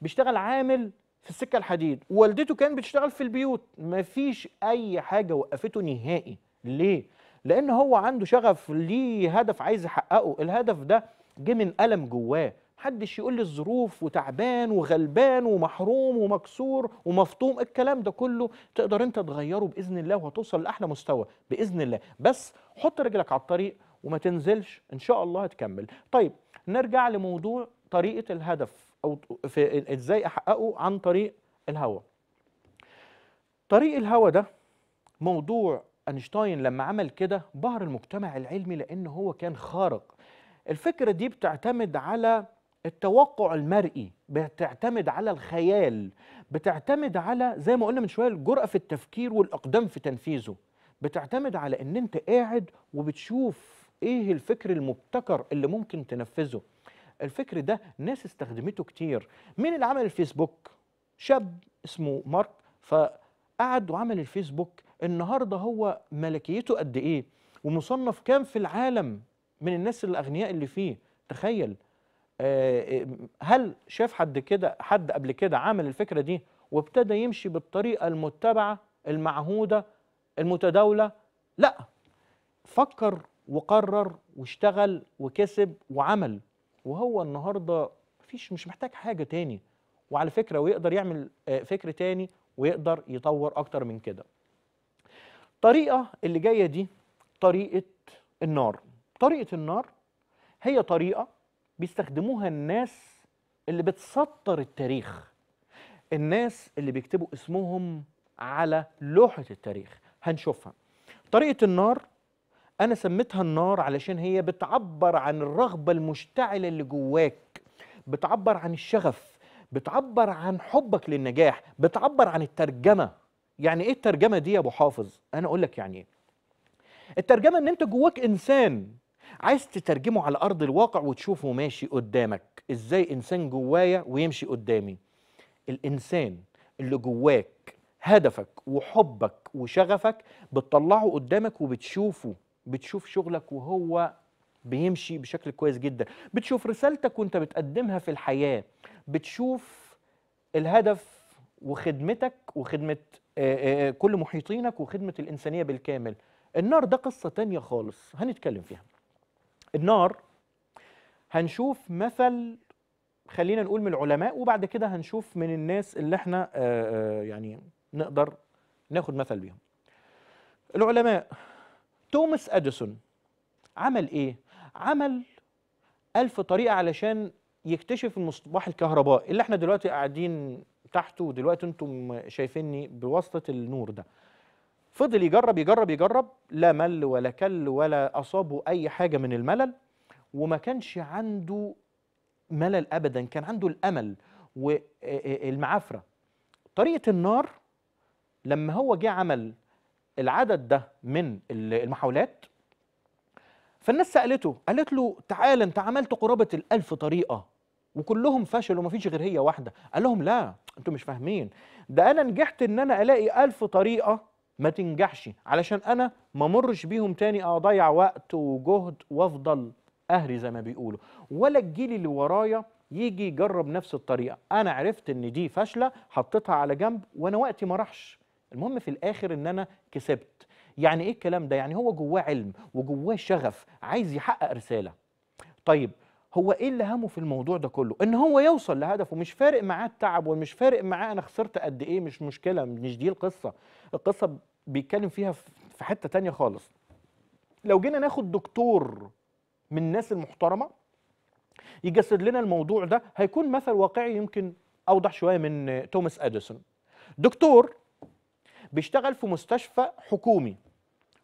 بيشتغل عامل في السكة الحديد والدته كان بتشتغل في البيوت مفيش أي حاجة وقفته نهائي ليه؟ لأن هو عنده شغف ليه هدف عايز يحققه الهدف ده جه من ألم جواه حدش يقول لي الظروف وتعبان وغلبان ومحروم ومكسور ومفطوم الكلام ده كله تقدر انت تغيره باذن الله وهتوصل لاحلى مستوى باذن الله بس حط رجلك على الطريق وما تنزلش ان شاء الله هتكمل طيب نرجع لموضوع طريقه الهدف او في ازاي احققه عن طريق الهوى طريق الهوى ده موضوع اينشتاين لما عمل كده بهر المجتمع العلمي لان هو كان خارق الفكره دي بتعتمد على التوقع المرئي بتعتمد على الخيال بتعتمد على زي ما قلنا من شويه الجرأه في التفكير والاقدام في تنفيذه بتعتمد على ان انت قاعد وبتشوف ايه الفكر المبتكر اللي ممكن تنفذه الفكر ده ناس استخدمته كتير مين اللي عمل الفيسبوك شاب اسمه مارك فقعد وعمل الفيسبوك النهارده هو ملكيته قد ايه ومصنف كام في العالم من الناس الاغنياء اللي فيه تخيل آه، آه، هل شاف حد كده حد قبل كده عامل الفكره دي وابتدى يمشي بالطريقه المتبعه المعهوده المتداوله لا فكر وقرر واشتغل وكسب وعمل وهو النهارده مفيش مش محتاج حاجه تاني وعلى فكره ويقدر يعمل آه، فكر تاني ويقدر يطور اكتر من كده الطريقه اللي جايه دي طريقه النار طريقه النار هي طريقه بيستخدموها الناس اللي بتسطر التاريخ الناس اللي بيكتبوا اسمهم على لوحة التاريخ هنشوفها طريقة النار أنا سميتها النار علشان هي بتعبر عن الرغبة المشتعلة اللي جواك بتعبر عن الشغف بتعبر عن حبك للنجاح بتعبر عن الترجمة يعني إيه الترجمة دي يا أبو حافظ؟ أنا أقول لك يعني إيه الترجمة إن أنت جواك إنسان عايز تترجمه على ارض الواقع وتشوفه ماشي قدامك ازاي انسان جوايا ويمشي قدامي الانسان اللي جواك هدفك وحبك وشغفك بتطلعه قدامك وبتشوفه بتشوف شغلك وهو بيمشي بشكل كويس جدا بتشوف رسالتك وانت بتقدمها في الحياة بتشوف الهدف وخدمتك وخدمة آه، آه، آه، كل محيطينك وخدمة الإنسانية بالكامل النار ده قصة تانية خالص هنتكلم فيها النار هنشوف مثل خلينا نقول من العلماء وبعد كده هنشوف من الناس اللي احنا آه، آه، يعني نقدر ناخد مثل بيهم العلماء توماس اديسون عمل ايه عمل ألف طريقة علشان يكتشف المصباح الكهرباء اللي احنا دلوقتي قاعدين تحته ودلوقتي انتم شايفيني بواسطة النور ده فضل يجرب يجرب يجرب لا مل ولا كل ولا أصابه أي حاجة من الملل وما كانش عنده ملل أبدا كان عنده الأمل والمعافرة طريقة النار لما هو جه عمل العدد ده من المحاولات فالناس سألته قالت له تعال انت عملت قرابة الألف طريقة وكلهم فشلوا ومفيش غير هي واحدة قال لهم لا انتوا مش فاهمين ده أنا نجحت إن أنا ألاقي ألف طريقة ما تنجحش علشان انا ما مرش بيهم تاني اضيع وقت وجهد وافضل اهري زي ما بيقولوا ولا الجيل اللي ورايا يجي يجرب نفس الطريقه انا عرفت ان دي فاشله حطيتها على جنب وانا وقتي ما راحش المهم في الاخر ان انا كسبت يعني ايه الكلام ده يعني هو جواه علم وجواه شغف عايز يحقق رساله طيب هو ايه اللي همه في الموضوع ده كله ان هو يوصل لهدفه مش فارق معاه التعب ومش فارق معاه انا خسرت قد ايه مش مشكله مش دي القصه القصه بيتكلم فيها في حته تانية خالص لو جينا ناخد دكتور من الناس المحترمه يجسد لنا الموضوع ده هيكون مثل واقعي يمكن اوضح شويه من توماس اديسون دكتور بيشتغل في مستشفى حكومي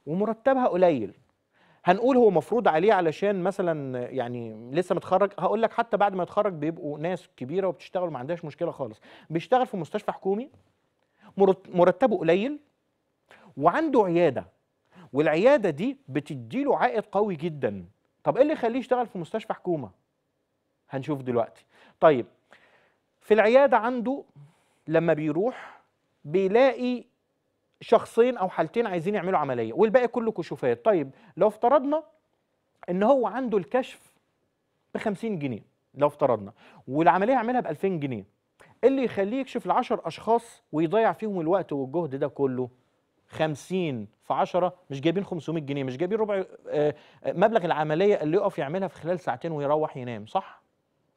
ومرتبها قليل هنقول هو مفروض عليه علشان مثلا يعني لسه متخرج هقول لك حتى بعد ما يتخرج بيبقوا ناس كبيره وبتشتغل وما عندهاش مشكله خالص بيشتغل في مستشفى حكومي مرتبه قليل وعنده عياده والعياده دي بتدي له عائد قوي جدا طب ايه اللي يخليه يشتغل في مستشفى حكومه هنشوف دلوقتي طيب في العياده عنده لما بيروح بيلاقي شخصين او حالتين عايزين يعملوا عمليه والباقي كله كشوفات طيب لو افترضنا ان هو عنده الكشف ب 50 جنيه لو افترضنا والعمليه يعملها ب 2000 جنيه ايه اللي يخليه يكشف ل 10 اشخاص ويضيع فيهم الوقت والجهد ده كله 50 في 10 مش جايبين 500 جنيه مش جايبين ربع آه، آه، مبلغ العمليه اللي يقف يعملها في خلال ساعتين ويروح ينام صح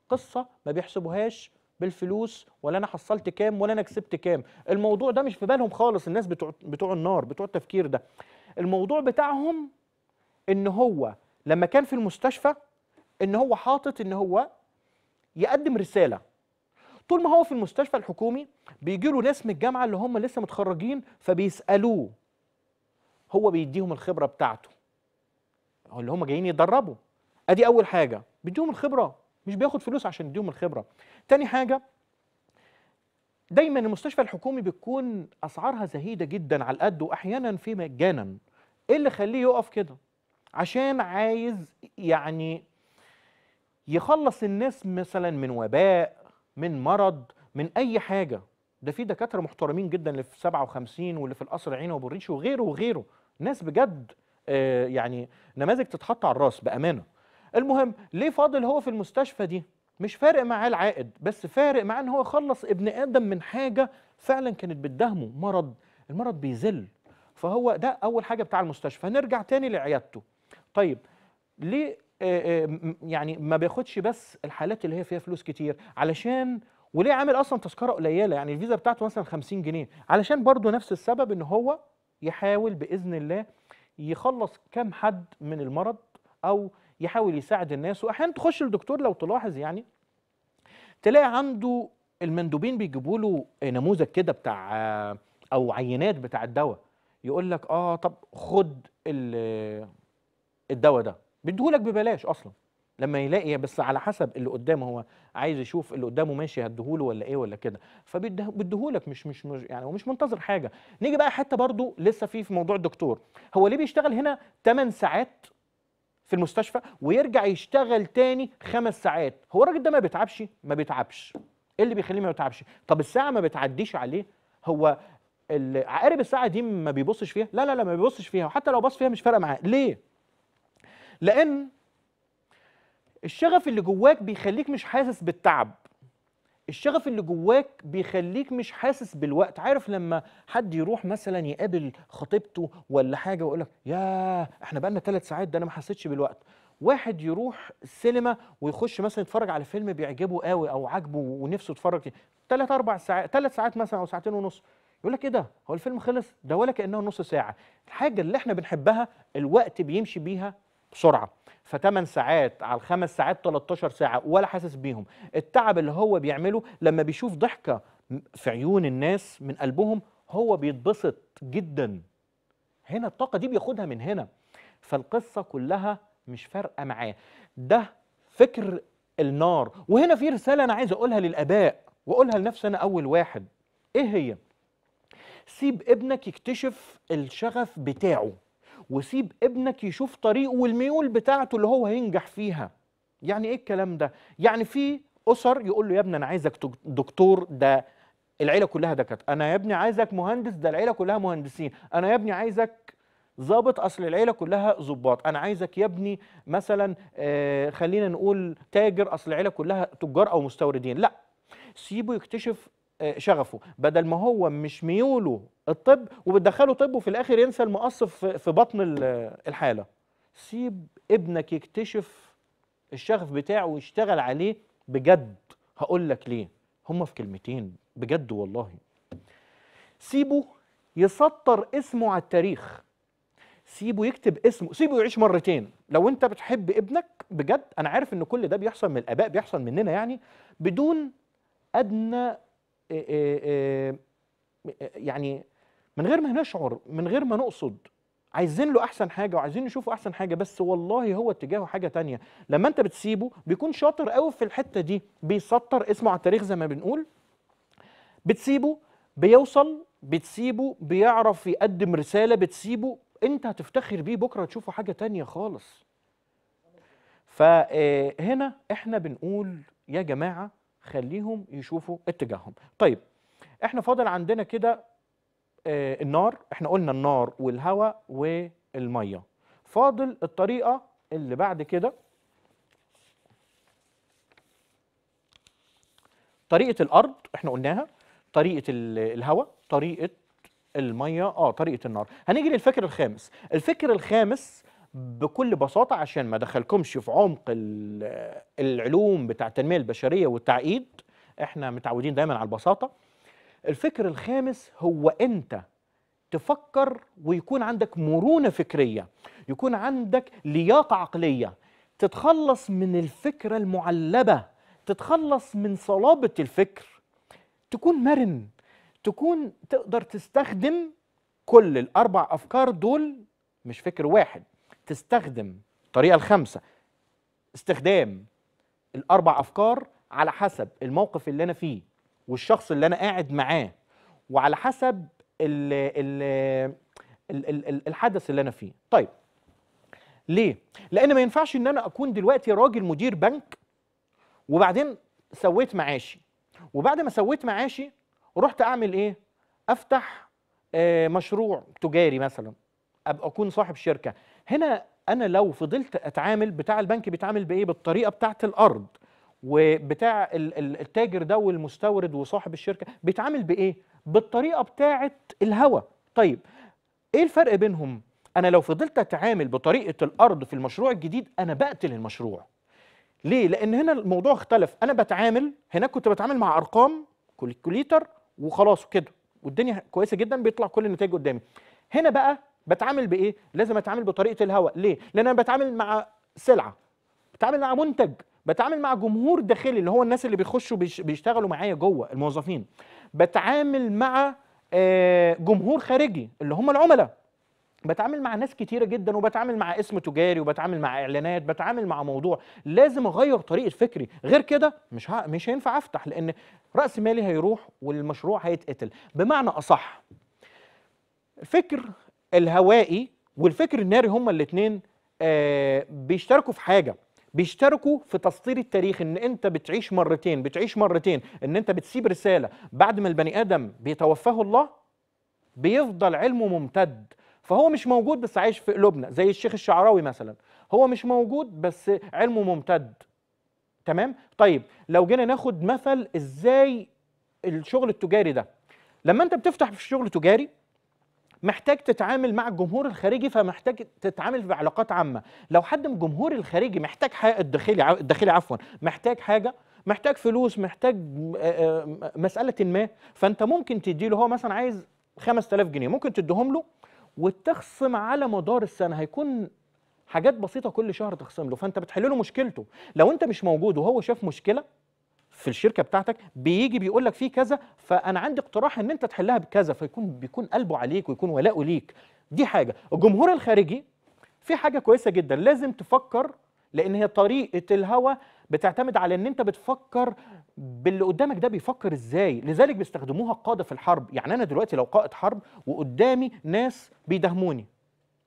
قصه ما بيحسبوهاش بالفلوس ولا انا حصلت كام ولا انا كسبت كام الموضوع ده مش في بالهم خالص الناس بتوع بتوع النار بتوع التفكير ده الموضوع بتاعهم ان هو لما كان في المستشفى ان هو حاطط ان هو يقدم رساله طول ما هو في المستشفى الحكومي بيجي له ناس من الجامعه اللي هم لسه متخرجين فبيسالوه هو بيديهم الخبره بتاعته اللي هم جايين يتدربوا ادي اول حاجه بيديهم الخبره مش بياخد فلوس عشان يديهم الخبره تاني حاجه دايما المستشفى الحكومي بتكون اسعارها زهيده جدا على القد واحيانا في مجانا ايه اللي خليه يقف كده عشان عايز يعني يخلص الناس مثلا من وباء من مرض من اي حاجه ده في دكاتره محترمين جدا اللي في 57 واللي في القصر العيني وابو الريش وغيره وغيره ناس بجد آه، يعني نماذج تتحط على الراس بامانه المهم ليه فاضل هو في المستشفى دي مش فارق معاه العائد بس فارق معاه ان هو خلص ابن ادم من حاجه فعلا كانت بتدهمه مرض المرض بيذل فهو ده اول حاجه بتاع المستشفى نرجع تاني لعيادته طيب ليه آه، آه، يعني ما بياخدش بس الحالات اللي هي فيها فلوس كتير علشان وليه عامل اصلا تذكره قليله يعني الفيزا بتاعته مثلا 50 جنيه علشان برضه نفس السبب ان هو يحاول باذن الله يخلص كام حد من المرض او يحاول يساعد الناس واحيانا تخش للدكتور لو تلاحظ يعني تلاقي عنده المندوبين بيجيبوا له نموذج كده بتاع او عينات بتاع الدواء يقول لك اه طب خد الدواء ده بيديهولك ببلاش اصلا لما يلاقي بس على حسب اللي قدامه هو عايز يشوف اللي قدامه ماشي هديهوله ولا ايه ولا كده فبيديهولك مش مش مش يعني ومش منتظر حاجه نيجي بقى حته برضو لسه في في موضوع الدكتور هو ليه بيشتغل هنا 8 ساعات في المستشفى ويرجع يشتغل تاني خمس ساعات هو الراجل ده ما بيتعبش ما بيتعبش ايه اللي بيخليه ما بيتعبش طب الساعه ما بتعديش عليه هو عقارب الساعه دي ما بيبصش فيها لا لا لا ما بيبصش فيها وحتى لو بص فيها مش فارقه معاه ليه لان الشغف اللي جواك بيخليك مش حاسس بالتعب الشغف اللي جواك بيخليك مش حاسس بالوقت عارف لما حد يروح مثلا يقابل خطيبته ولا حاجه ويقول لك احنا بقالنا ثلاث ساعات ده انا ما حسيتش بالوقت واحد يروح السينما ويخش مثلا يتفرج على فيلم بيعجبه قوي او عجبه ونفسه يتفرج فيه ثلاث اربع ساعات ثلاث ساعات مثلا او ساعتين ونص يقول لك ايه ده هو الفيلم خلص ده ولا كانه نص ساعه الحاجه اللي احنا بنحبها الوقت بيمشي بيها بسرعه فثمان ساعات على الخمس ساعات 13 ساعه ولا حاسس بيهم التعب اللي هو بيعمله لما بيشوف ضحكه في عيون الناس من قلبهم هو بيتبسط جدا هنا الطاقه دي بياخدها من هنا فالقصه كلها مش فارقه معاه ده فكر النار وهنا في رساله انا عايز اقولها للاباء واقولها لنفسي انا اول واحد ايه هي سيب ابنك يكتشف الشغف بتاعه وسيب ابنك يشوف طريقه والميول بتاعته اللي هو هينجح فيها يعني ايه الكلام ده يعني في اسر يقول له يا ابني انا عايزك دكتور ده العيله كلها دكاتره انا يا ابني عايزك مهندس ده العيله كلها مهندسين انا يا ابني عايزك ظابط اصل العيله كلها ظباط انا عايزك يا ابني مثلا آه، خلينا نقول تاجر اصل العيله كلها تجار او مستوردين لا سيبه يكتشف آه، شغفه بدل ما هو مش ميوله الطب وبتدخله طب وفي الاخر ينسى المقصف في بطن الحاله سيب ابنك يكتشف الشغف بتاعه ويشتغل عليه بجد هقول لك ليه هما في كلمتين بجد والله سيبه يسطر اسمه على التاريخ سيبه يكتب اسمه سيبه يعيش مرتين لو انت بتحب ابنك بجد انا عارف ان كل ده بيحصل من الاباء بيحصل مننا يعني بدون ادنى يعني من غير ما نشعر من غير ما نقصد عايزين له احسن حاجه وعايزين نشوفه احسن حاجه بس والله هو اتجاهه حاجه تانية لما انت بتسيبه بيكون شاطر قوي في الحته دي بيسطر اسمه على التاريخ زي ما بنقول بتسيبه بيوصل بتسيبه بيعرف يقدم رساله بتسيبه انت هتفتخر بيه بكره تشوفه حاجه تانية خالص فهنا آه، احنا بنقول يا جماعه خليهم يشوفوا اتجاههم طيب احنا فاضل عندنا كده آه، النار احنا قلنا النار والهواء والميه فاضل الطريقه اللي بعد كده طريقه الارض احنا قلناها طريقه الهواء طريقه الميه اه طريقه النار هنيجي للفكر الخامس الفكر الخامس بكل بساطه عشان ما دخلكمش في عمق العلوم بتاع التنميه البشريه والتعقيد احنا متعودين دايما على البساطه الفكر الخامس هو أنت تفكر ويكون عندك مرونة فكرية يكون عندك لياقة عقلية تتخلص من الفكرة المعلبة تتخلص من صلابة الفكر تكون مرن تكون تقدر تستخدم كل الأربع أفكار دول مش فكر واحد تستخدم الطريقة الخامسة استخدام الأربع أفكار على حسب الموقف اللي أنا فيه والشخص اللي انا قاعد معاه وعلى حسب الـ الـ الـ الحدث اللي انا فيه طيب ليه لان ما ينفعش ان انا اكون دلوقتي راجل مدير بنك وبعدين سويت معاشي وبعد ما سويت معاشي رحت اعمل ايه افتح آه، مشروع تجاري مثلا ابقى اكون صاحب شركه هنا انا لو فضلت اتعامل بتاع البنك بيتعامل بايه بالطريقه بتاعه الارض وبتاع التاجر ده والمستورد وصاحب الشركه بيتعامل بايه؟ بالطريقه بتاعه الهوى طيب ايه الفرق بينهم؟ انا لو فضلت اتعامل بطريقه الارض في المشروع الجديد انا بقتل المشروع ليه؟ لان هنا الموضوع اختلف انا بتعامل هناك كنت بتعامل مع ارقام كوليتر وخلاص كده والدنيا كويسه جدا بيطلع كل النتائج قدامي هنا بقى بتعامل بايه لازم اتعامل بطريقه الهواء ليه لان انا بتعامل مع سلعه بتعامل مع منتج بتعامل مع جمهور داخلي اللي هو الناس اللي بيخشوا بيشتغلوا معايا جوه الموظفين بتعامل مع آه، جمهور خارجي اللي هم العملاء بتعامل مع ناس كتيرة جدا وبتعامل مع اسم تجاري وبتعامل مع اعلانات بتعامل مع موضوع لازم اغير طريقة فكري غير كده مش ها مش هينفع افتح لان راس مالي هيروح والمشروع هيتقتل بمعنى اصح الفكر الهوائي والفكر الناري هما الاثنين آه، بيشتركوا في حاجه بيشتركوا في تسطير التاريخ ان انت بتعيش مرتين بتعيش مرتين ان انت بتسيب رساله بعد ما البني ادم بيتوفاه الله بيفضل علمه ممتد فهو مش موجود بس عايش في قلوبنا زي الشيخ الشعراوي مثلا هو مش موجود بس علمه ممتد تمام طيب لو جينا ناخد مثل ازاي الشغل التجاري ده لما انت بتفتح في الشغل التجاري محتاج تتعامل مع الجمهور الخارجي فمحتاج تتعامل بعلاقات عامه لو حد من الجمهور الخارجي محتاج حاجه الداخلي الداخلي عفوا محتاج حاجه محتاج فلوس محتاج مساله ما فانت ممكن تديله هو مثلا عايز 5000 جنيه ممكن تديهم له وتخصم على مدار السنه هيكون حاجات بسيطه كل شهر تخصم له فانت بتحل له مشكلته لو انت مش موجود وهو شاف مشكله في الشركه بتاعتك بيجي بيقول لك في كذا فانا عندي اقتراح ان انت تحلها بكذا فيكون بيكون قلبه عليك ويكون ولاؤه ليك دي حاجه الجمهور الخارجي في حاجه كويسه جدا لازم تفكر لان هي طريقه الهوى بتعتمد على ان انت بتفكر باللي قدامك ده بيفكر ازاي لذلك بيستخدموها القاده في الحرب يعني انا دلوقتي لو قائد حرب وقدامي ناس بيدهموني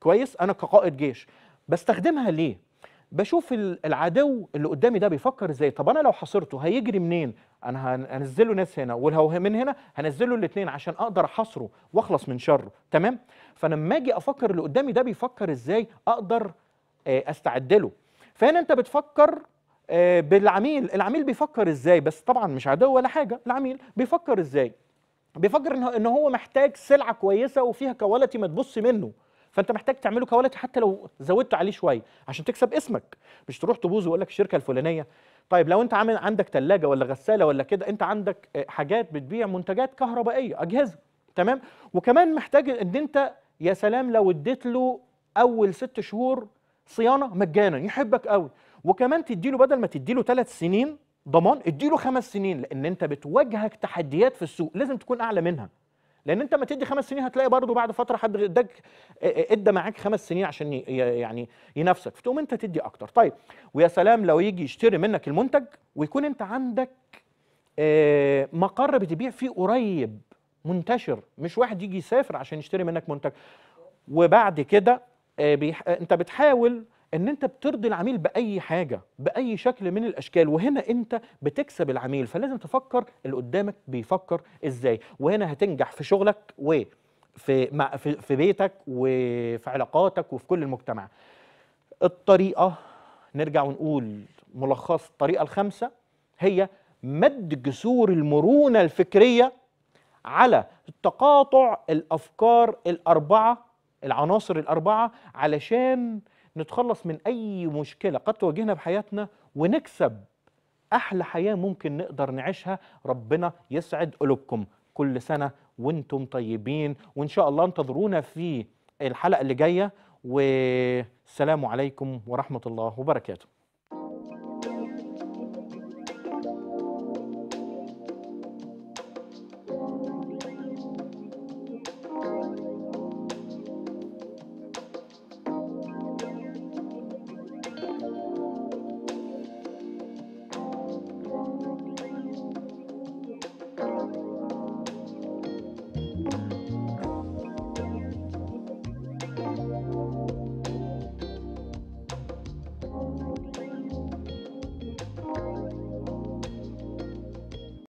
كويس انا كقائد جيش بستخدمها ليه بشوف العدو اللي قدامي ده بيفكر ازاي طب انا لو حاصرته هيجري منين انا هنزله ناس هنا ولو من هنا هنزله الاثنين عشان اقدر احاصره واخلص من شره تمام فلما اجي افكر اللي قدامي ده بيفكر ازاي اقدر آه، استعد له فهنا انت بتفكر آه، بالعميل العميل بيفكر ازاي بس طبعا مش عدو ولا حاجه العميل بيفكر ازاي بيفكر ان هو محتاج سلعه كويسه وفيها كواليتي ما تبص منه فانت محتاج تعمله كواليتي حتى لو زودت عليه شويه عشان تكسب اسمك مش تروح تبوظ ويقول لك الشركه الفلانيه طيب لو انت عامل عندك ثلاجه ولا غساله ولا كده انت عندك آه، حاجات بتبيع منتجات كهربائيه اجهزه تمام وكمان محتاج ان انت يا سلام لو اديت له اول ست شهور صيانه مجانا يحبك قوي وكمان تدي له بدل ما تدي له ثلاث سنين ضمان اديله خمس سنين لان انت بتواجهك تحديات في السوق لازم تكون اعلى منها لان انت ما تدي خمس سنين هتلاقي برضه بعد فتره حد اداك ادى معاك خمس سنين عشان يعني ينافسك فتقوم انت تدي اكتر طيب ويا سلام لو يجي يشتري منك المنتج ويكون انت عندك آه، مقر بتبيع فيه قريب منتشر مش واحد يجي يسافر عشان يشتري منك منتج وبعد كده آه، انت بتحاول ان انت بترضي العميل باي حاجه باي شكل من الاشكال وهنا انت بتكسب العميل فلازم تفكر اللي قدامك بيفكر ازاي وهنا هتنجح في شغلك وفي مع في, في بيتك وفي علاقاتك وفي كل المجتمع الطريقه نرجع ونقول ملخص الطريقه الخامسه هي مد جسور المرونه الفكريه على تقاطع الافكار الاربعه العناصر الاربعه علشان نتخلص من أي مشكلة قد تواجهنا بحياتنا ونكسب أحلى حياة ممكن نقدر نعيشها ربنا يسعد قلوبكم كل سنة وانتم طيبين وإن شاء الله انتظرونا في الحلقة اللي جاية والسلام عليكم ورحمة الله وبركاته